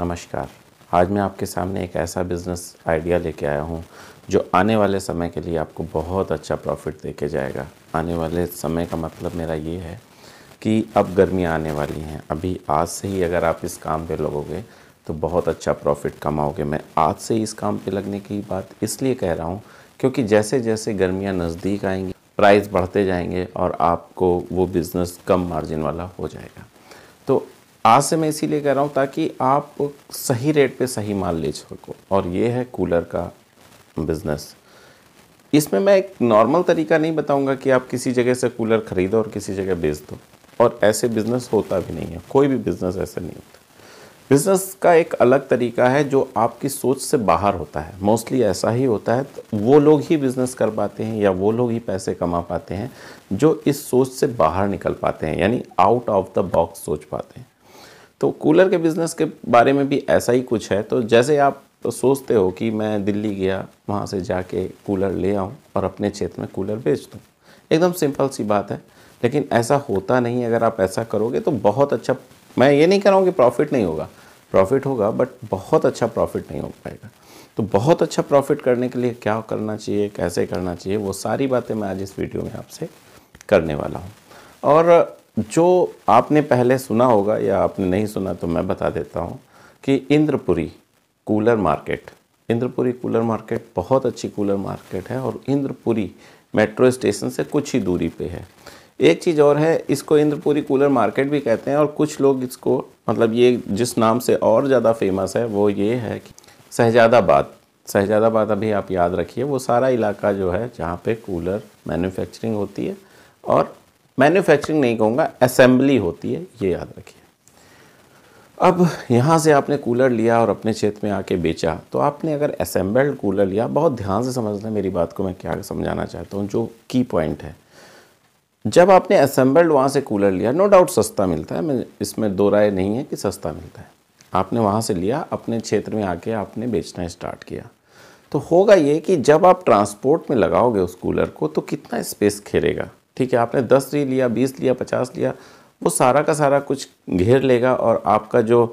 नमस्कार आज मैं आपके सामने एक ऐसा बिज़नेस आइडिया लेके आया हूँ जो आने वाले समय के लिए आपको बहुत अच्छा प्रॉफिट दे के जाएगा आने वाले समय का मतलब मेरा ये है कि अब गर्मियाँ आने वाली हैं अभी आज से ही अगर आप इस काम पे लगोगे तो बहुत अच्छा प्रॉफिट कमाओगे मैं आज से ही इस काम पे लगने की बात इसलिए कह रहा हूँ क्योंकि जैसे जैसे गर्मियाँ नज़दीक आएंगी प्राइस बढ़ते जाएंगे और आपको वो बिज़नेस कम मार्जिन वाला हो जाएगा तो आज से मैं इसीलिए कह रहा हूँ ताकि आप सही रेट पे सही माल ले सको और ये है कूलर का बिज़नेस इसमें मैं एक नॉर्मल तरीका नहीं बताऊंगा कि आप किसी जगह से कूलर ख़रीदो और किसी जगह बेच दो और ऐसे बिज़नेस होता भी नहीं है कोई भी बिज़नेस ऐसा नहीं होता बिज़नेस का एक अलग तरीका है जो आपकी सोच से बाहर होता है मोस्टली ऐसा ही होता है तो वो लोग ही बिज़नेस कर पाते हैं या वो लोग ही पैसे कमा पाते हैं जो इस सोच से बाहर निकल पाते हैं यानी आउट ऑफ द बॉक्स सोच पाते हैं तो कूलर के बिज़नेस के बारे में भी ऐसा ही कुछ है तो जैसे आप तो सोचते हो कि मैं दिल्ली गया वहाँ से जाके कूलर ले आऊँ और अपने क्षेत्र में कूलर बेच दूँ एकदम सिंपल सी बात है लेकिन ऐसा होता नहीं अगर आप ऐसा करोगे तो बहुत अच्छा मैं ये नहीं कह रहा हूँ कि प्रॉफिट नहीं होगा प्रॉफिट होगा बट बहुत अच्छा प्रॉफिट नहीं हो पाएगा तो बहुत अच्छा प्रॉफिट करने के लिए क्या करना चाहिए कैसे करना चाहिए वो सारी बातें मैं आज इस वीडियो में आपसे करने वाला हूँ और जो आपने पहले सुना होगा या आपने नहीं सुना तो मैं बता देता हूँ कि Indrapuri cooler market Indrapuri cooler market बहुत अच्छी कूलर मार्केट है और इंद्रपुरी मेट्रो स्टेशन से कुछ ही दूरी पे है एक चीज़ और है इसको इंद्रपुरी कूलर मार्केट भी कहते हैं और कुछ लोग इसको मतलब ये जिस नाम से और ज़्यादा फेमस है वो ये है कि शहजादाबाद शहजादाबाद अभी आप याद रखिए वो सारा इलाका जो है जहाँ पे कूलर मैन्युफैक्चरिंग होती है और मैन्युफैक्चरिंग नहीं कहूँगा असेंबली होती है ये याद रखिए अब यहाँ से आपने कूलर लिया और अपने क्षेत्र में आके बेचा तो आपने अगर असेंबल्ड कूलर लिया बहुत ध्यान से समझना मेरी बात को मैं क्या समझाना चाहता हूँ जो की पॉइंट है जब आपने असेंबल्ड वहाँ से कूलर लिया नो डाउट सस्ता मिलता है मैं इसमें दो राय नहीं है कि सस्ता मिलता है आपने वहाँ से लिया अपने क्षेत्र में आके आपने बेचना स्टार्ट किया तो होगा ये कि जब आप ट्रांसपोर्ट में लगाओगे उस कूलर को तो कितना स्पेस घेरेगा ठीक है आपने दस ही लिया बीस लिया पचास लिया वो सारा का सारा कुछ घेर लेगा और आपका जो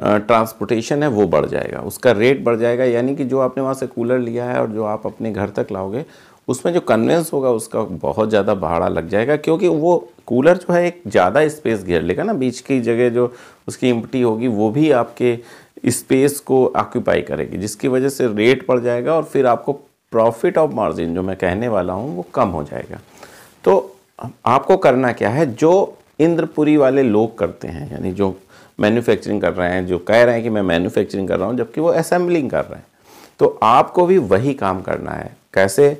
ट्रांसपोर्टेशन है वो बढ़ जाएगा उसका रेट बढ़ जाएगा यानी कि जो आपने वहाँ से कूलर लिया है और जो आप अपने घर तक लाओगे उसमें जो कन्वेंस होगा उसका बहुत ज़्यादा भाड़ा लग जाएगा क्योंकि वो कूलर जो है एक ज़्यादा स्पेस घेर लेगा ना बीच की जगह जो उसकी इम्पटी होगी वो भी आपके स्पेस को ऑक्यूपाई करेगी जिसकी वजह से रेट बढ़ जाएगा और फिर आपको प्रॉफिट ऑफ मार्जिन जो मैं कहने वाला हूँ वो कम हो जाएगा तो आपको करना क्या है जो इंद्रपुरी वाले लोग करते हैं यानी जो मैन्युफैक्चरिंग कर रहे हैं जो कह रहे हैं कि मैं मैन्युफैक्चरिंग कर रहा हूँ जबकि वो असेंबलिंग कर रहे हैं तो आपको भी वही काम करना है कैसे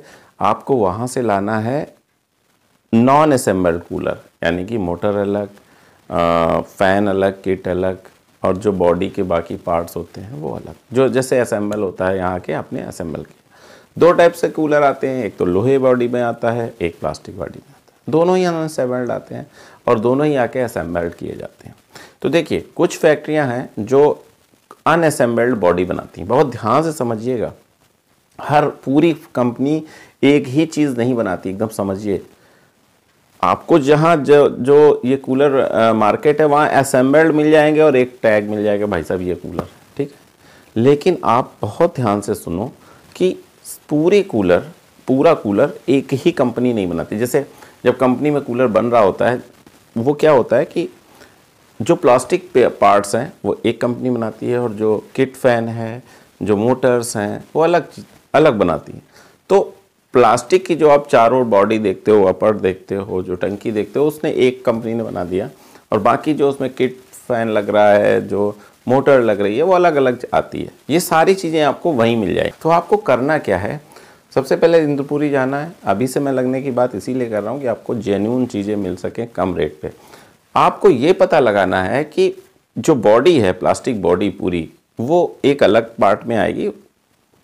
आपको वहाँ से लाना है नॉन असेंबल्ड कूलर यानी कि मोटर अलग फ़ैन अलग किट अलग और जो बॉडी के बाकी पार्ट्स होते हैं वो अलग जो जैसे असेंबल होता है यहाँ के आपने असेंबल किया दो टाइप से कूलर आते हैं एक तो लोहे बॉडी में आता है एक प्लास्टिक बॉडी में दोनों ही अनअसेंबल्ड आते हैं और दोनों ही आके असेंबल्ड किए जाते हैं तो देखिए कुछ फैक्ट्रियां हैं जो अनअसेंबल्ड बॉडी बनाती हैं बहुत ध्यान से समझिएगा हर पूरी कंपनी एक ही चीज़ नहीं बनाती एकदम समझिए आपको जहाँ जो जो ये कूलर मार्केट है वहाँ असेंबल्ड मिल जाएंगे और एक टैग मिल जाएगा भाई साहब ये कूलर ठीक है लेकिन आप बहुत ध्यान से सुनो कि पूरे कूलर पूरा कूलर एक ही कंपनी नहीं बनाती जैसे जब कंपनी में कूलर बन रहा होता है वो क्या होता है कि जो प्लास्टिक पार्ट्स हैं वो एक कंपनी बनाती है और जो किट फैन है जो मोटर्स हैं वो अलग अलग बनाती है तो प्लास्टिक की जो आप चारों बॉडी देखते हो अपर देखते हो जो टंकी देखते हो उसने एक कंपनी ने बना दिया और बाकी जो उसमें किट फैन लग रहा है जो मोटर लग रही है वो अलग अलग आती है ये सारी चीज़ें आपको वहीं मिल जाए तो आपको करना क्या है सबसे पहले इंद्रपुरी जाना है अभी से मैं लगने की बात इसीलिए कर रहा हूँ कि आपको जेन्यून चीज़ें मिल सकें कम रेट पे आपको ये पता लगाना है कि जो बॉडी है प्लास्टिक बॉडी पूरी वो एक अलग पार्ट में आएगी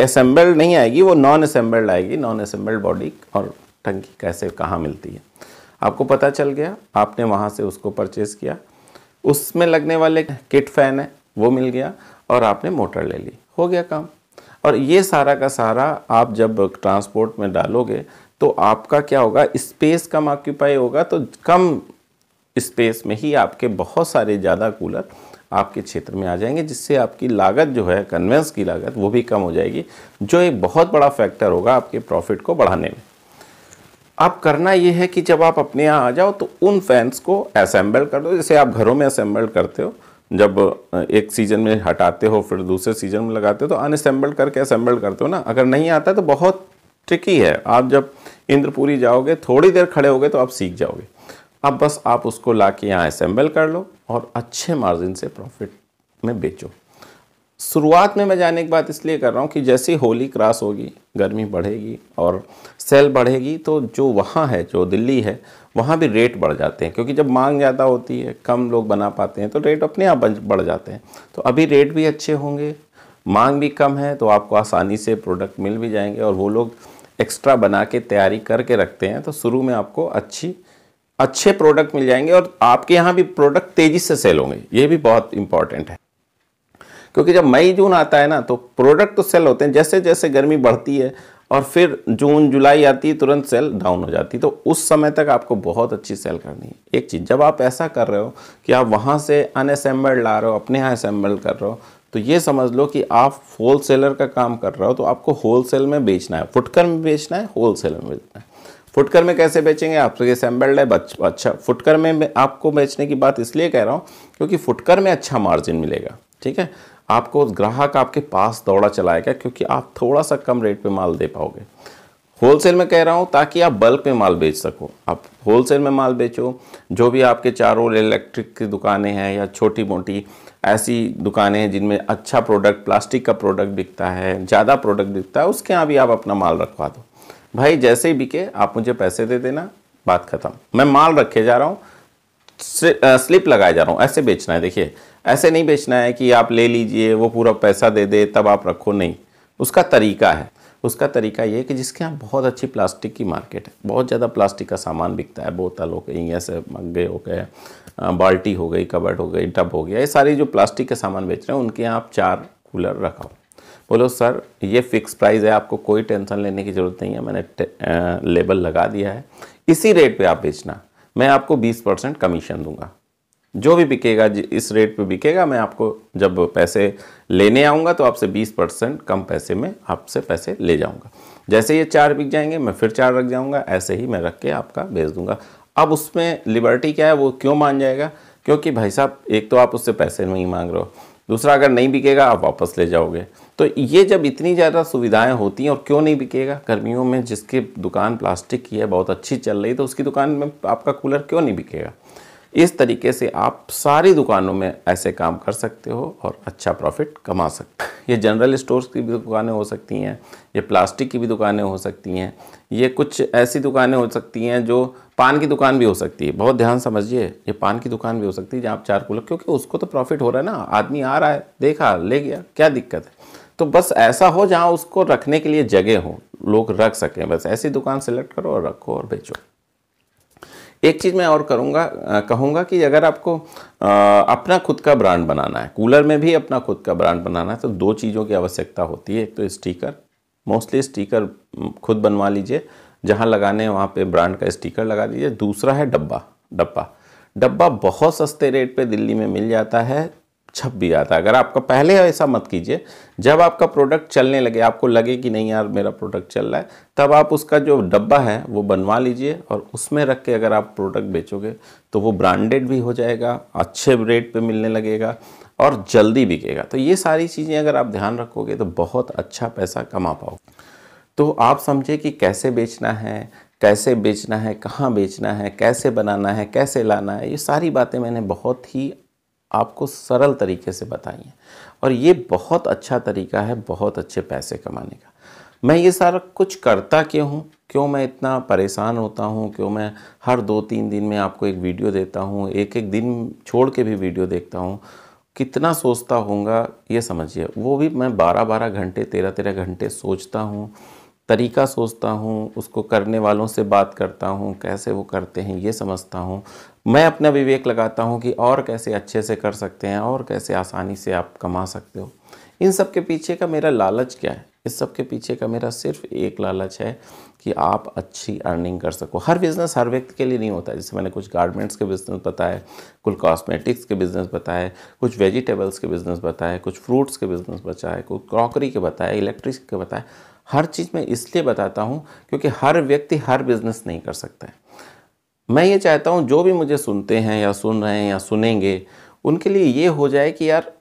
असेंबल्ड नहीं आएगी वो नॉन असेंबल्ड आएगी नॉन असेंबल्ड बॉडी और टंकी कैसे कहाँ मिलती है आपको पता चल गया आपने वहाँ से उसको परचेज़ किया उसमें लगने वाले किट फैन है वो मिल गया और आपने मोटर ले ली हो गया काम और ये सारा का सारा आप जब ट्रांसपोर्ट में डालोगे तो आपका क्या होगा स्पेस कम ऑक्यूपाई होगा तो कम स्पेस में ही आपके बहुत सारे ज़्यादा कूलर आपके क्षेत्र में आ जाएंगे जिससे आपकी लागत जो है कन्वेंस की लागत वो भी कम हो जाएगी जो एक बहुत बड़ा फैक्टर होगा आपके प्रॉफिट को बढ़ाने में अब करना ये है कि जब आप अपने यहाँ आ जाओ तो उन फैंस को असेंबल कर दो जैसे आप घरों में असेंबल करते हो जब एक सीजन में हटाते हो फिर दूसरे सीजन में लगाते हो तो अनअसेंबल करके असेंबल करते हो ना अगर नहीं आता तो बहुत ट्रिकी है आप जब इंद्रपुरी जाओगे थोड़ी देर खड़े होगे तो आप सीख जाओगे अब बस आप उसको ला के यहाँ असेंबल कर लो और अच्छे मार्जिन से प्रॉफिट में बेचो शुरुआत में मैं जाने की बात इसलिए कर रहा हूँ कि जैसे होली क्रॉस होगी गर्मी बढ़ेगी और सेल बढ़ेगी तो जो वहाँ है जो दिल्ली है वहाँ भी रेट बढ़ जाते हैं क्योंकि जब मांग ज़्यादा होती है कम लोग बना पाते हैं तो रेट अपने आप बढ़ जाते हैं तो अभी रेट भी अच्छे होंगे मांग भी कम है तो आपको आसानी से प्रोडक्ट मिल भी जाएंगे और वो लोग एक्स्ट्रा बना के तैयारी करके रखते हैं तो शुरू में आपको अच्छी अच्छे प्रोडक्ट मिल जाएंगे और आपके यहाँ भी प्रोडक्ट तेज़ी से सेल होंगे ये भी बहुत इंपॉर्टेंट है क्योंकि जब मई जून आता है ना तो प्रोडक्ट तो सेल होते हैं जैसे जैसे गर्मी बढ़ती है और फिर जून जुलाई आती है तुरंत सेल डाउन हो जाती है तो उस समय तक आपको बहुत अच्छी सेल करनी है एक चीज़ जब आप ऐसा कर रहे हो कि आप वहाँ से अनअसेंबल्ड ला रहे हो अपने यहाँ असेंबल कर रहे हो तो ये समझ लो कि आप होल सेलर का काम कर रहे हो तो आपको होल सेल में बेचना है फुटकर में बेचना है होल सेल में बेचना है फुटकर में कैसे बेचेंगे आपके तो असेंबल्ड है अच्छा फुटकर में आपको बेचने की बात इसलिए कह रहा हूँ क्योंकि फुटकर में अच्छा मार्जिन मिलेगा ठीक है आपको ग्राहक आपके पास दौड़ा चलाएगा क्योंकि आप थोड़ा सा कम रेट पे माल दे पाओगे होलसेल में कह रहा हूँ ताकि आप बल्क में माल बेच सको आप होलसेल में माल बेचो जो भी आपके चारों इलेक्ट्रिक की दुकानें हैं या छोटी मोटी ऐसी दुकानें हैं जिनमें अच्छा प्रोडक्ट प्लास्टिक का प्रोडक्ट बिकता है ज़्यादा प्रोडक्ट बिकता है उसके यहाँ भी आप अपना माल रखवा दो भाई जैसे ही बिके आप मुझे पैसे दे देना बात खत्म मैं माल रखे जा रहा हूँ स्लिप लगाया जा रहा हूँ ऐसे बेचना है देखिए ऐसे नहीं बेचना है कि आप ले लीजिए वो पूरा पैसा दे दे तब आप रखो नहीं उसका तरीका है उसका तरीका ये है कि जिसके यहाँ बहुत अच्छी प्लास्टिक की मार्केट है बहुत ज़्यादा प्लास्टिक का सामान बिकता है बोतल हो गई ऐसे मग्गे हो गए बाल्टी हो गई कबर्ड हो गई डब हो गया ये सारी जो प्लास्टिक के सामान बेच रहे हैं उनके यहाँ आप चार कूलर रखाओ बोलो सर ये फिक्स प्राइस है आपको कोई टेंशन लेने की ज़रूरत नहीं है मैंने लेबल लगा दिया है इसी रेट पर आप बेचना मैं आपको 20 परसेंट कमीशन दूंगा जो भी बिकेगा इस रेट पे बिकेगा मैं आपको जब पैसे लेने आऊँगा तो आपसे 20 परसेंट कम पैसे में आपसे पैसे ले जाऊँगा जैसे ये चार बिक जाएंगे मैं फिर चार रख जाऊँगा ऐसे ही मैं रख के आपका भेज दूँगा अब उसमें लिबर्टी क्या है वो क्यों मान जाएगा क्योंकि भाई साहब एक तो आप उससे पैसे नहीं मांग रहे हो दूसरा अगर नहीं बिकेगा आप वापस ले जाओगे तो ये जब इतनी ज़्यादा सुविधाएं होती हैं और क्यों नहीं बिकेगा गर्मियों में जिसकी दुकान प्लास्टिक की है बहुत अच्छी चल रही तो उसकी दुकान में आपका कूलर क्यों नहीं बिकेगा इस तरीके से आप सारी दुकानों में ऐसे काम कर सकते हो और अच्छा प्रॉफिट कमा सकते हो ये जनरल स्टोर्स की भी दुकानें हो सकती हैं ये प्लास्टिक की भी दुकानें हो सकती हैं ये कुछ ऐसी दुकानें हो सकती हैं जो पान की दुकान भी हो सकती है बहुत ध्यान समझिए ये पान की दुकान भी हो सकती है जहाँ आप चार कूलर क्योंकि उसको तो प्रॉफिट हो रहा है ना आदमी आ रहा है देखा ले गया क्या दिक्कत है तो बस ऐसा हो जहाँ उसको रखने के लिए जगह हो लोग रख सकें बस ऐसी दुकान सेलेक्ट करो और रखो और बेचो एक चीज़ मैं और करूँगा कहूँगा कि अगर आपको आ, अपना खुद का ब्रांड बनाना है कूलर में भी अपना खुद का ब्रांड बनाना है तो दो चीज़ों की आवश्यकता होती है एक तो स्टिकर मोस्टली स्टिकर खुद बनवा लीजिए जहाँ लगाने हैं वहाँ पर ब्रांड का स्टिकर लगा दीजिए दूसरा है डब्बा डब्बा डब्बा बहुत सस्ते रेट पे दिल्ली में मिल जाता है छप भी जाता है अगर आपका पहले ऐसा मत कीजिए जब आपका प्रोडक्ट चलने लगे आपको लगे कि नहीं यार मेरा प्रोडक्ट चल रहा है तब आप उसका जो डब्बा है वो बनवा लीजिए और उसमें रख के अगर आप प्रोडक्ट बेचोगे तो वो ब्रांडेड भी हो जाएगा अच्छे रेट पे मिलने लगेगा और जल्दी बिकेगा तो ये सारी चीज़ें अगर आप ध्यान रखोगे तो बहुत अच्छा पैसा कमा पाओगे तो आप समझे कि कैसे बेचना है कैसे बेचना है कहाँ बेचना है कैसे बनाना है कैसे लाना है ये सारी बातें मैंने बहुत ही आपको सरल तरीके से बताइए और ये बहुत अच्छा तरीका है बहुत अच्छे पैसे कमाने का मैं ये सारा कुछ करता क्यों हूँ क्यों मैं इतना परेशान होता हूँ क्यों मैं हर दो तीन दिन में आपको एक वीडियो देता हूँ एक एक दिन छोड़ के भी वीडियो देखता हूँ कितना सोचता होगा ये समझिए वो भी मैं बारह बारह घंटे तेरह तेरह घंटे सोचता हूँ तरीका सोचता हूँ उसको करने वालों से बात करता हूँ कैसे वो करते हैं ये समझता हूँ मैं अपना विवेक लगाता हूँ कि और कैसे अच्छे से कर सकते हैं और कैसे आसानी से आप कमा सकते हो इन सब के पीछे का मेरा लालच क्या है इस सब के पीछे का मेरा सिर्फ एक लालच है कि आप अच्छी अर्निंग कर सको हर बिज़नेस हर व्यक्ति के लिए नहीं होता जैसे मैंने कुछ गारमेंट्स के बिज़नेस बताए कुछ कॉस्मेटिक्स के बिज़नेस बताए कुछ वेजिटेबल्स के बिज़नेस बताए कुछ फ्रूट्स के बिज़नेस बताए कुछ क्रॉकरी के बताए इलेक्ट्रिक के बताए हर चीज़ मैं इसलिए बताता हूँ क्योंकि हर व्यक्ति हर बिज़नेस नहीं कर सकता है मैं ये चाहता हूँ जो भी मुझे सुनते हैं या सुन रहे हैं या सुनेंगे उनके लिए ये हो जाए कि यार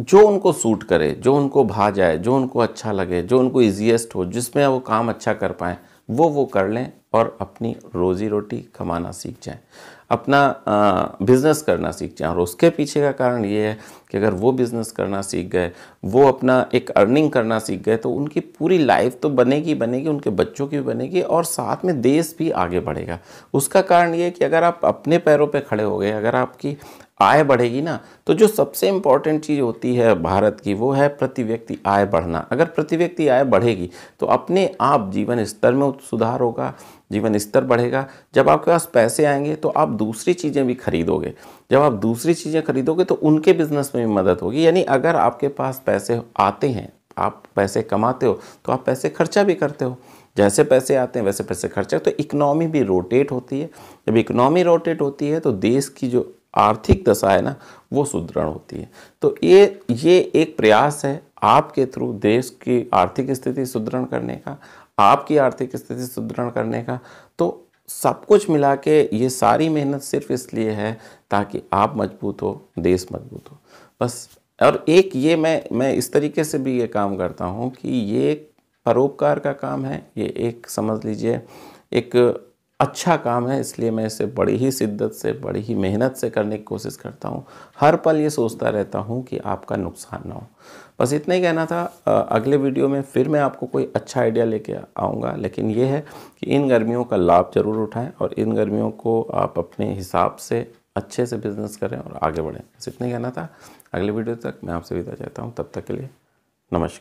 जो उनको सूट करे जो उनको भा जाए जो उनको अच्छा लगे जो उनको ईजिएस्ट हो जिसमें वो काम अच्छा कर पाएँ वो वो कर लें और अपनी रोज़ी रोटी कमाना सीख जाएँ अपना बिज़नेस करना सीख जाए और उसके पीछे का कारण ये है कि अगर वो बिज़नेस करना सीख गए वो अपना एक अर्निंग करना सीख गए तो उनकी पूरी लाइफ तो बनेगी बनेगी उनके बच्चों की भी बनेगी और साथ में देश भी आगे बढ़ेगा उसका कारण ये है कि अगर आप अपने पैरों पे खड़े हो गए अगर आपकी आय बढ़ेगी ना तो जो सबसे इम्पॉर्टेंट चीज़ होती है भारत की वो है प्रति व्यक्ति आय बढ़ना अगर प्रति व्यक्ति आय बढ़ेगी तो अपने आप जीवन स्तर में सुधार होगा जीवन स्तर बढ़ेगा जब आपके पास पैसे आएंगे तो आप दूसरी चीज़ें भी खरीदोगे जब आप दूसरी चीज़ें खरीदोगे तो उनके बिजनेस में भी मदद होगी यानी अगर आपके पास पैसे आते हैं आप पैसे कमाते हो तो आप पैसे खर्चा भी करते हो जैसे पैसे आते हैं वैसे पैसे खर्चा तो इकनॉमी भी रोटेट होती है जब इकनॉमी रोटेट होती है तो देश की जो आर्थिक दशा है ना वो सुदृढ़ होती है तो ये ये एक प्रयास है आपके थ्रू देश की आर्थिक स्थिति सुदृढ़ करने का आपकी आर्थिक स्थिति सुदृढ़ करने का तो सब कुछ मिला के ये सारी मेहनत सिर्फ इसलिए है ताकि आप मजबूत हो देश मजबूत हो बस और एक ये मैं मैं इस तरीके से भी ये काम करता हूँ कि ये परोपकार का काम है ये एक समझ लीजिए एक अच्छा काम है इसलिए मैं इसे बड़ी ही शिद्दत से बड़ी ही मेहनत से करने की कोशिश करता हूँ हर पल ये सोचता रहता हूँ कि आपका नुकसान ना हो बस इतना ही कहना था अगले वीडियो में फिर मैं आपको कोई अच्छा आइडिया लेके आऊँगा लेकिन ये है कि इन गर्मियों का लाभ ज़रूर उठाएँ और इन गर्मियों को आप अपने हिसाब से अच्छे से बिजनेस करें और आगे बढ़ें बस इतना ही कहना था अगले वीडियो तक मैं आपसे विदा चाहता हूँ तब तक के लिए नमस्कार